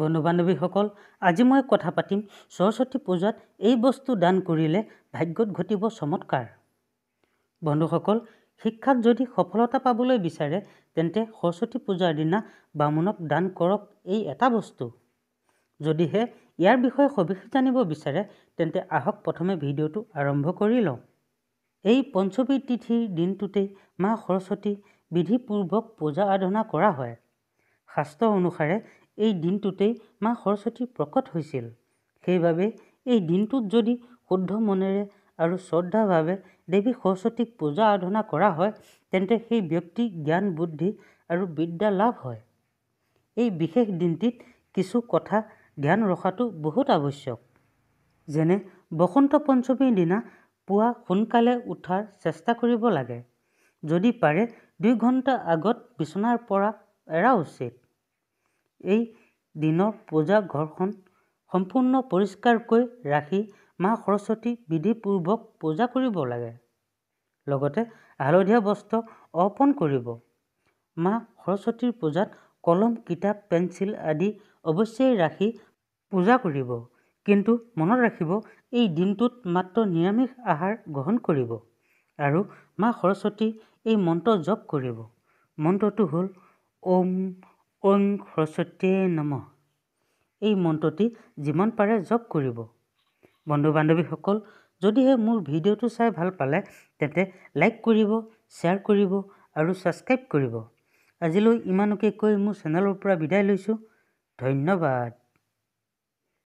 বন্ধু বান্ধৱীসকল আজি মই কথা পাতিম সৰস্বতী পূজাত এই বস্তু দান কৰিলে ভাগ্যত ঘটিব চমৎকাৰ বন্ধুসকল শিক্ষাত যদি সফলতা পাবলৈ বিচাৰে তেন্তে সৰস্বতী পূজাৰ দিনা বামুণক দান কৰক এই এটা বস্তু যদিহে ইয়াৰ বিষয়ে সবিশেষ জানিব বিচাৰে তেন্তে আহক প্ৰথমে ভিডিঅ'টো আৰম্ভ কৰি লওঁ এই পঞ্চমী তিথিৰ দিনটোতেই মা সৰস্বতী বিধিপূৰ্বক পূজা আৰাধনা কৰা হয় শাস্ত্ৰ অনুসাৰে এই দিনটোতেই মা সৰস্বতী প্ৰকট হৈছিল সেইবাবে এই দিনটোত যদি শুদ্ধ মনেৰে আৰু শ্ৰদ্ধাভাৱে দেৱী সৰস্বতীক পূজা আৰাধনা কৰা হয় তেন্তে সেই ব্যক্তি জ্ঞান বুদ্ধি আৰু বিদ্যা লাভ হয় এই বিশেষ দিনটিত কিছু কথা ধ্যান ৰখাটো বহুত আৱশ্যক যেনে বসন্ত পঞ্চমীৰ দিনা পুৱা সোনকালে উঠাৰ চেষ্টা কৰিব লাগে যদি পাৰে দুই ঘণ্টা আগত বিচনাৰ পৰা এৰা উচিত এই দিনৰ পূজা ঘৰখন সম্পূৰ্ণ পৰিষ্কাৰকৈ ৰাখি মা সৰস্বতী বিধিপূৰ্বক পূজা কৰিব লাগে লগতে হালধীয়া বস্ত্ৰ অৰ্পণ কৰিব মা সৰস্বতীৰ পূজাত কলম কিতাপ পেঞ্চিল আদি অৱশ্যেই ৰাখি পূজা কৰিব কিন্তু মনত ৰাখিব এই দিনটোত মাত্ৰ নিৰামিষ আহাৰ গ্ৰহণ কৰিব আৰু মা সৰস্বতী এই মন্ত্ৰ জপ কৰিব মন্ত্ৰটো হ'ল ওম ওং সৰস্বতীয়ে নম এই মন্ত্ৰটি যিমান পাৰে জপ কৰিব বন্ধু বান্ধৱীসকল যদিহে মোৰ ভিডিঅ'টো চাই ভাল পালে তেন্তে লাইক কৰিব শ্বেয়াৰ কৰিব আৰু ছাবস্ক্ৰাইব কৰিব আজিলৈ ইমানকে কৈ মোৰ চেনেলৰ পৰা বিদায় লৈছোঁ ধন্যবাদ